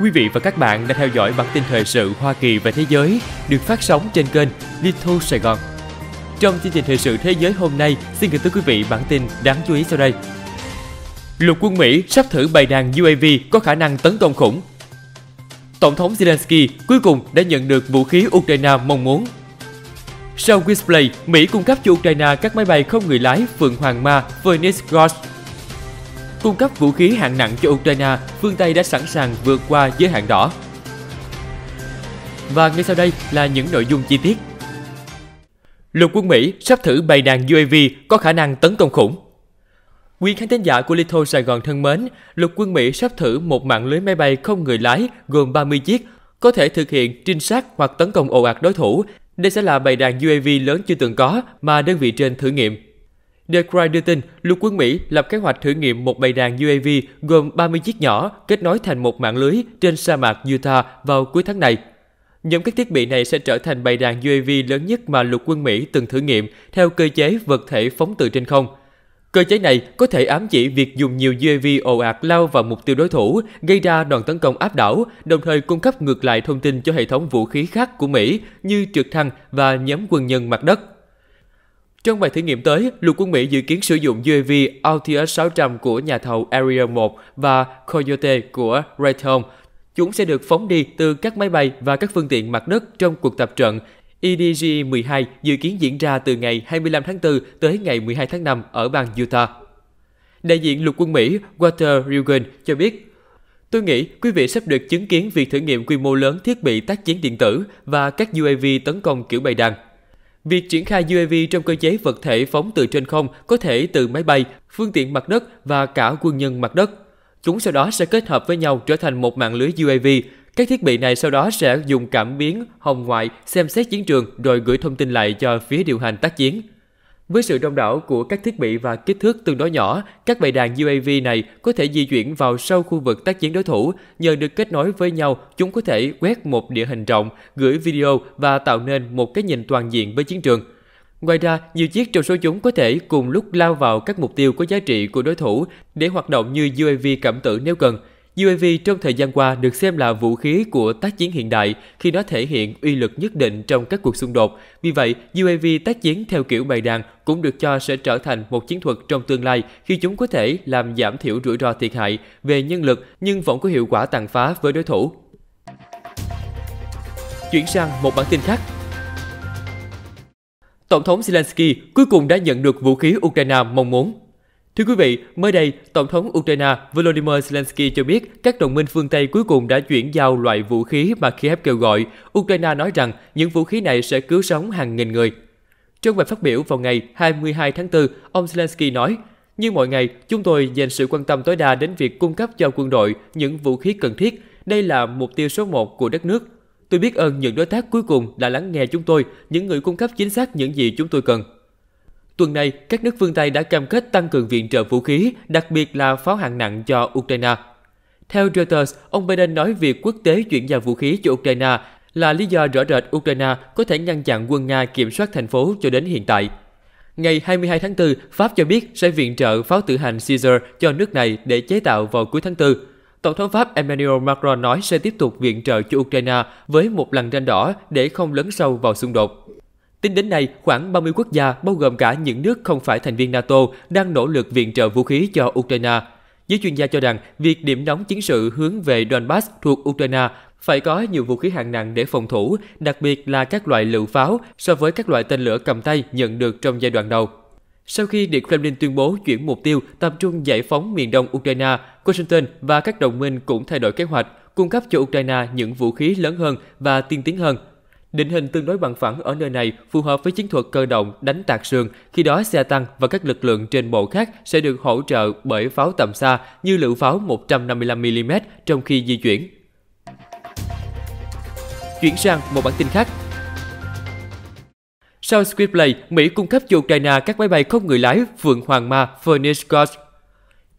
Quý vị và các bạn đã theo dõi bản tin thời sự Hoa Kỳ và thế giới được phát sóng trên kênh Little Sài Gòn. Trong chương trình thời sự thế giới hôm nay, xin gửi tới quý vị bản tin đáng chú ý sau đây. Lục quân Mỹ sắp thử bày đàn UAV có khả năng tấn công khủng. Tổng thống Zelensky cuối cùng đã nhận được vũ khí Ukraine mong muốn. Sau Display, Mỹ cung cấp cho Ukraine các máy bay không người lái Phượng Hoàng Ma Phoenix Ghost cung cấp vũ khí hạng nặng cho Ukraine, phương Tây đã sẵn sàng vượt qua giới hạn đỏ. Và ngay sau đây là những nội dung chi tiết. Lục quân Mỹ sắp thử bày đàn UAV có khả năng tấn công khủng. Quý khán thính giả của Little Sài Gòn thân mến, lục quân Mỹ sắp thử một mạng lưới máy bay không người lái gồm 30 chiếc có thể thực hiện trinh sát hoặc tấn công ồ ạt đối thủ. Đây sẽ là bày đàn UAV lớn chưa từng có mà đơn vị trên thử nghiệm The Cry đưa tin, lục quân Mỹ lập kế hoạch thử nghiệm một bầy đàn UAV gồm 30 chiếc nhỏ kết nối thành một mạng lưới trên sa mạc Utah vào cuối tháng này. Nhóm các thiết bị này sẽ trở thành bầy đàn UAV lớn nhất mà lục quân Mỹ từng thử nghiệm theo cơ chế vật thể phóng từ trên không. Cơ chế này có thể ám chỉ việc dùng nhiều UAV ồ ạt lao vào mục tiêu đối thủ, gây ra đoàn tấn công áp đảo, đồng thời cung cấp ngược lại thông tin cho hệ thống vũ khí khác của Mỹ như trực thăng và nhóm quân nhân mặt đất. Trong bài thử nghiệm tới, lục quân Mỹ dự kiến sử dụng UAV Altius 600 của nhà thầu Area 1 và Coyote của Raytheon. Chúng sẽ được phóng đi từ các máy bay và các phương tiện mặt đất trong cuộc tập trận EDG-12 dự kiến diễn ra từ ngày 25 tháng 4 tới ngày 12 tháng 5 ở bang Utah. Đại diện lục quân Mỹ Walter Rugen cho biết, Tôi nghĩ quý vị sắp được chứng kiến việc thử nghiệm quy mô lớn thiết bị tác chiến điện tử và các UAV tấn công kiểu bầy đàn – Việc triển khai UAV trong cơ chế vật thể phóng từ trên không có thể từ máy bay, phương tiện mặt đất và cả quân nhân mặt đất. Chúng sau đó sẽ kết hợp với nhau trở thành một mạng lưới UAV. Các thiết bị này sau đó sẽ dùng cảm biến hồng ngoại xem xét chiến trường rồi gửi thông tin lại cho phía điều hành tác chiến. Với sự đông đảo của các thiết bị và kích thước tương đối nhỏ, các bầy đàn UAV này có thể di chuyển vào sâu khu vực tác chiến đối thủ. Nhờ được kết nối với nhau, chúng có thể quét một địa hình rộng, gửi video và tạo nên một cái nhìn toàn diện với chiến trường. Ngoài ra, nhiều chiếc trong số chúng có thể cùng lúc lao vào các mục tiêu có giá trị của đối thủ để hoạt động như UAV cảm tử nếu cần – UAV trong thời gian qua được xem là vũ khí của tác chiến hiện đại khi nó thể hiện uy lực nhất định trong các cuộc xung đột. Vì vậy, UAV tác chiến theo kiểu bày đàn cũng được cho sẽ trở thành một chiến thuật trong tương lai khi chúng có thể làm giảm thiểu rủi ro thiệt hại về nhân lực nhưng vẫn có hiệu quả tàn phá với đối thủ. Chuyển sang một bản tin khác, Tổng thống Zelensky cuối cùng đã nhận được vũ khí Ukraine mong muốn. Thưa quý vị, mới đây, Tổng thống Ukraine Volodymyr Zelensky cho biết các đồng minh phương Tây cuối cùng đã chuyển giao loại vũ khí mà Kiev kêu gọi. Ukraine nói rằng những vũ khí này sẽ cứu sống hàng nghìn người. Trong bài phát biểu vào ngày 22 tháng 4, ông Zelensky nói, như mọi ngày, chúng tôi dành sự quan tâm tối đa đến việc cung cấp cho quân đội những vũ khí cần thiết. Đây là mục tiêu số một của đất nước. Tôi biết ơn những đối tác cuối cùng đã lắng nghe chúng tôi, những người cung cấp chính xác những gì chúng tôi cần. Tuần này, các nước phương Tây đã cam kết tăng cường viện trợ vũ khí, đặc biệt là pháo hạng nặng cho Ukraine. Theo Reuters, ông Biden nói việc quốc tế chuyển giao vũ khí cho Ukraine là lý do rõ rệt Ukraine có thể ngăn chặn quân Nga kiểm soát thành phố cho đến hiện tại. Ngày 22 tháng 4, Pháp cho biết sẽ viện trợ pháo tự hành Caesar cho nước này để chế tạo vào cuối tháng 4. Tổng thống Pháp Emmanuel Macron nói sẽ tiếp tục viện trợ cho Ukraine với một lần ranh đỏ để không lấn sâu vào xung đột. Tính đến nay, khoảng 30 quốc gia, bao gồm cả những nước không phải thành viên NATO, đang nỗ lực viện trợ vũ khí cho Ukraine. Giới chuyên gia cho rằng, việc điểm nóng chiến sự hướng về Donbass thuộc Ukraine phải có nhiều vũ khí hạng nặng để phòng thủ, đặc biệt là các loại lựu pháo so với các loại tên lửa cầm tay nhận được trong giai đoạn đầu. Sau khi Điện Kremlin tuyên bố chuyển mục tiêu tập trung giải phóng miền đông Ukraine, Washington và các đồng minh cũng thay đổi kế hoạch cung cấp cho Ukraine những vũ khí lớn hơn và tiên tiến hơn Định hình tương đối bằng phẳng ở nơi này phù hợp với chiến thuật cơ động đánh tạc sườn, khi đó xe tăng và các lực lượng trên bộ khác sẽ được hỗ trợ bởi pháo tầm xa như lựu pháo 155mm trong khi di chuyển. Chuyển sang một bản tin khác. Sau Squidplay, Mỹ cung cấp cho Ukraine các máy bay không người lái Phượng Hoàng Ma Furnish Ghost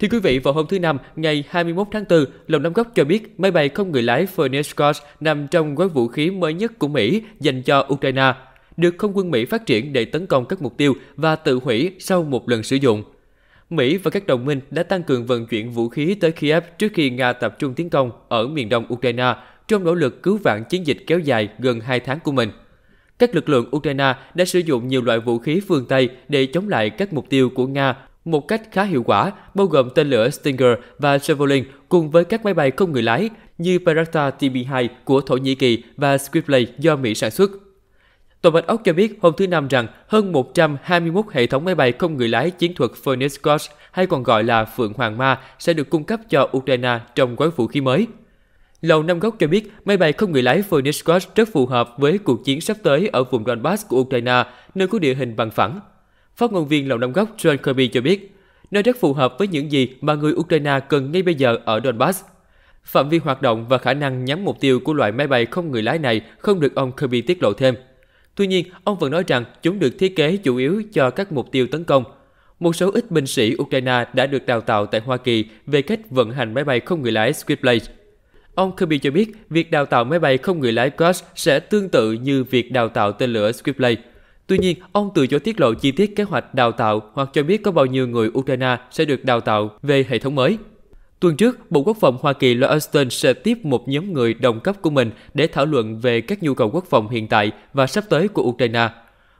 Thưa quý vị, vào hôm thứ Năm, ngày 21 tháng 4, Lầu Năm Góc cho biết máy bay không người lái Phoenix nằm trong gói vũ khí mới nhất của Mỹ dành cho Ukraine, được không quân Mỹ phát triển để tấn công các mục tiêu và tự hủy sau một lần sử dụng. Mỹ và các đồng minh đã tăng cường vận chuyển vũ khí tới Kiev trước khi Nga tập trung tiến công ở miền đông Ukraine trong nỗ lực cứu vãn chiến dịch kéo dài gần 2 tháng của mình. Các lực lượng Ukraine đã sử dụng nhiều loại vũ khí phương Tây để chống lại các mục tiêu của Nga một cách khá hiệu quả, bao gồm tên lửa Stinger và Javelin cùng với các máy bay không người lái như Beretta TB2 của Thổ Nhĩ Kỳ và Switchblade do Mỹ sản xuất. Tòa Bạch Ốc cho biết hôm thứ Năm rằng hơn 121 hệ thống máy bay không người lái chiến thuật Phoenix Ghost hay còn gọi là Phượng Hoàng Ma sẽ được cung cấp cho Ukraine trong gói vũ khí mới. Lầu Năm Góc cho biết máy bay không người lái Phoenix Ghost rất phù hợp với cuộc chiến sắp tới ở vùng Donbass của Ukraine, nơi có địa hình bằng phẳng. Phát ngôn viên Lầu Năm Góc John Kirby cho biết, nơi rất phù hợp với những gì mà người Ukraine cần ngay bây giờ ở Donbass. Phạm vi hoạt động và khả năng nhắm mục tiêu của loại máy bay không người lái này không được ông Kirby tiết lộ thêm. Tuy nhiên, ông vẫn nói rằng chúng được thiết kế chủ yếu cho các mục tiêu tấn công. Một số ít binh sĩ Ukraine đã được đào tạo tại Hoa Kỳ về cách vận hành máy bay không người lái Switchblade. Ông Kirby cho biết việc đào tạo máy bay không người lái Ghost sẽ tương tự như việc đào tạo tên lửa Switchblade – Tuy nhiên, ông từ chối tiết lộ chi tiết kế hoạch đào tạo hoặc cho biết có bao nhiêu người Ukraine sẽ được đào tạo về hệ thống mới. Tuần trước, Bộ Quốc phòng Hoa Kỳ Lloyd Austin sẽ tiếp một nhóm người đồng cấp của mình để thảo luận về các nhu cầu quốc phòng hiện tại và sắp tới của Ukraine.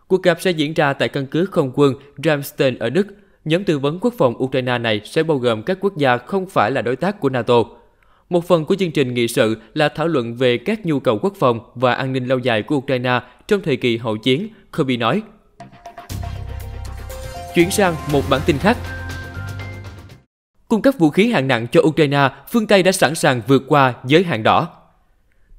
Cuộc gặp sẽ diễn ra tại căn cứ không quân Ramstein ở Đức. Nhóm tư vấn quốc phòng Ukraine này sẽ bao gồm các quốc gia không phải là đối tác của NATO. Một phần của chương trình nghị sự là thảo luận về các nhu cầu quốc phòng và an ninh lâu dài của Ukraine trong thời kỳ hậu chiến, Kirby nói. Chuyển sang một bản tin khác. Cung cấp vũ khí hạng nặng cho Ukraine, phương Tây đã sẵn sàng vượt qua giới hạn đỏ.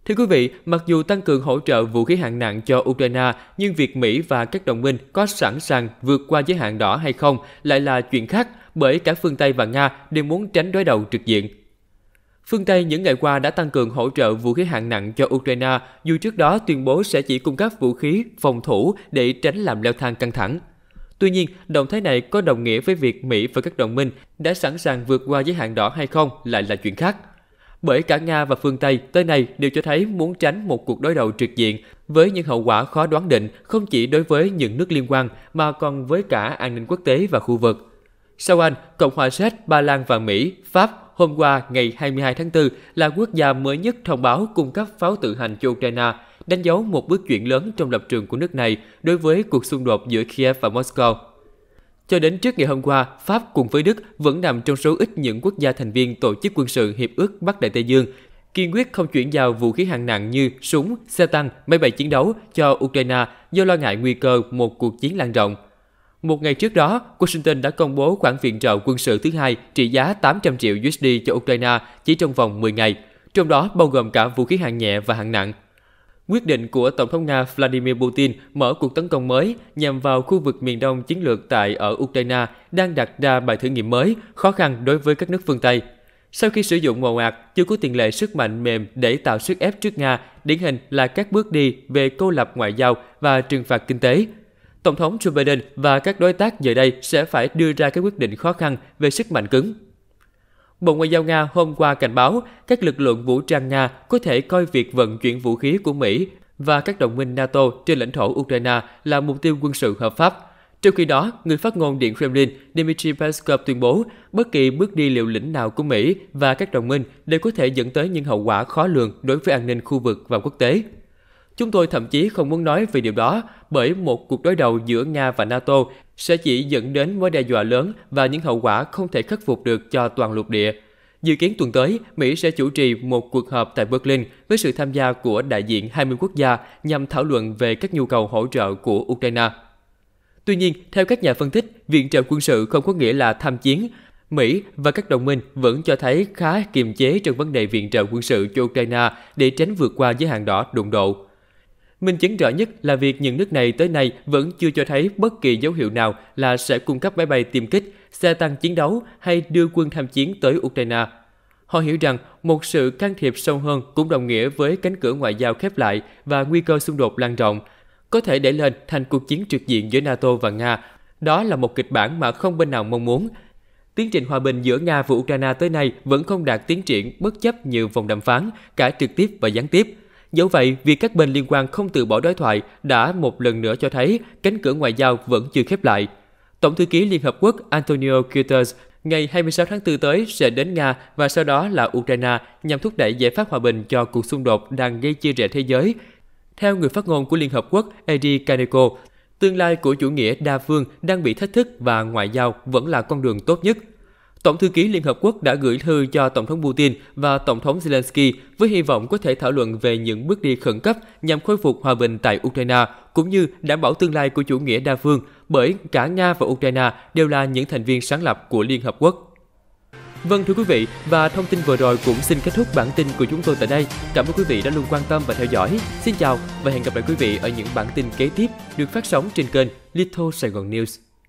Thưa quý vị, mặc dù tăng cường hỗ trợ vũ khí hạng nặng cho Ukraine, nhưng việc Mỹ và các đồng minh có sẵn sàng vượt qua giới hạn đỏ hay không lại là chuyện khác bởi cả phương Tây và Nga đều muốn tránh đối đầu trực diện. Phương Tây những ngày qua đã tăng cường hỗ trợ vũ khí hạng nặng cho Ukraine, dù trước đó tuyên bố sẽ chỉ cung cấp vũ khí phòng thủ để tránh làm leo thang căng thẳng. Tuy nhiên, động thái này có đồng nghĩa với việc Mỹ và các đồng minh đã sẵn sàng vượt qua giới hạn đỏ hay không lại là chuyện khác. Bởi cả Nga và phương Tây tới nay đều cho thấy muốn tránh một cuộc đối đầu trực diện với những hậu quả khó đoán định không chỉ đối với những nước liên quan mà còn với cả an ninh quốc tế và khu vực. Sau Anh, Cộng hòa Séc, Ba Lan và Mỹ, Pháp hôm qua ngày 22 tháng 4 là quốc gia mới nhất thông báo cung cấp pháo tự hành cho Ukraine, đánh dấu một bước chuyển lớn trong lập trường của nước này đối với cuộc xung đột giữa Kiev và Moscow. Cho đến trước ngày hôm qua, Pháp cùng với Đức vẫn nằm trong số ít những quốc gia thành viên Tổ chức Quân sự Hiệp ước Bắc Đại Tây Dương kiên quyết không chuyển giao vũ khí hạng nặng như súng, xe tăng, máy bay chiến đấu cho Ukraine do lo ngại nguy cơ một cuộc chiến lan rộng – một ngày trước đó, Washington đã công bố khoản viện trợ quân sự thứ hai trị giá 800 triệu USD cho Ukraine chỉ trong vòng 10 ngày, trong đó bao gồm cả vũ khí hạng nhẹ và hạng nặng. Quyết định của Tổng thống Nga Vladimir Putin mở cuộc tấn công mới nhằm vào khu vực miền đông chiến lược tại ở Ukraine đang đặt ra bài thử nghiệm mới khó khăn đối với các nước phương Tây. Sau khi sử dụng mồ ạt, chưa có tiền lệ sức mạnh mềm để tạo sức ép trước Nga, điển hình là các bước đi về cô lập ngoại giao và trừng phạt kinh tế – Tổng thống Joe Biden và các đối tác giờ đây sẽ phải đưa ra các quyết định khó khăn về sức mạnh cứng. Bộ Ngoại giao Nga hôm qua cảnh báo các lực lượng vũ trang Nga có thể coi việc vận chuyển vũ khí của Mỹ và các đồng minh NATO trên lãnh thổ Ukraine là mục tiêu quân sự hợp pháp. Trong khi đó, người phát ngôn Điện Kremlin Dmitry Peskov tuyên bố bất kỳ bước đi liều lĩnh nào của Mỹ và các đồng minh đều có thể dẫn tới những hậu quả khó lường đối với an ninh khu vực và quốc tế. Chúng tôi thậm chí không muốn nói về điều đó bởi một cuộc đối đầu giữa Nga và NATO sẽ chỉ dẫn đến mối đe dọa lớn và những hậu quả không thể khắc phục được cho toàn lục địa. Dự kiến tuần tới, Mỹ sẽ chủ trì một cuộc họp tại Berlin với sự tham gia của đại diện 20 quốc gia nhằm thảo luận về các nhu cầu hỗ trợ của Ukraine. Tuy nhiên, theo các nhà phân tích, viện trợ quân sự không có nghĩa là tham chiến. Mỹ và các đồng minh vẫn cho thấy khá kiềm chế trong vấn đề viện trợ quân sự cho Ukraine để tránh vượt qua giới hạn đỏ đụng độ. Minh chứng rõ nhất là việc những nước này tới nay vẫn chưa cho thấy bất kỳ dấu hiệu nào là sẽ cung cấp máy bay tiêm kích, xe tăng chiến đấu hay đưa quân tham chiến tới Ukraine. Họ hiểu rằng một sự can thiệp sâu hơn cũng đồng nghĩa với cánh cửa ngoại giao khép lại và nguy cơ xung đột lan rộng, có thể đẩy lên thành cuộc chiến trực diện giữa NATO và Nga. Đó là một kịch bản mà không bên nào mong muốn. Tiến trình hòa bình giữa Nga và Ukraine tới nay vẫn không đạt tiến triển bất chấp nhiều vòng đàm phán, cả trực tiếp và gián tiếp – Dẫu vậy, việc các bên liên quan không từ bỏ đối thoại đã một lần nữa cho thấy cánh cửa ngoại giao vẫn chưa khép lại. Tổng thư ký Liên Hợp Quốc Antonio Guterres ngày 26 tháng 4 tới sẽ đến Nga và sau đó là Ukraine nhằm thúc đẩy giải pháp hòa bình cho cuộc xung đột đang gây chia rẽ thế giới. Theo người phát ngôn của Liên Hợp Quốc Eddie Kaneko, tương lai của chủ nghĩa đa phương đang bị thách thức và ngoại giao vẫn là con đường tốt nhất – Tổng thư ký Liên Hợp Quốc đã gửi thư cho Tổng thống Putin và Tổng thống Zelensky với hy vọng có thể thảo luận về những bước đi khẩn cấp nhằm khôi phục hòa bình tại Ukraine cũng như đảm bảo tương lai của chủ nghĩa đa phương bởi cả Nga và Ukraine đều là những thành viên sáng lập của Liên Hợp Quốc. Vâng thưa quý vị, và thông tin vừa rồi cũng xin kết thúc bản tin của chúng tôi tại đây. Cảm ơn quý vị đã luôn quan tâm và theo dõi. Xin chào và hẹn gặp lại quý vị ở những bản tin kế tiếp được phát sóng trên kênh Little Sài Gòn News.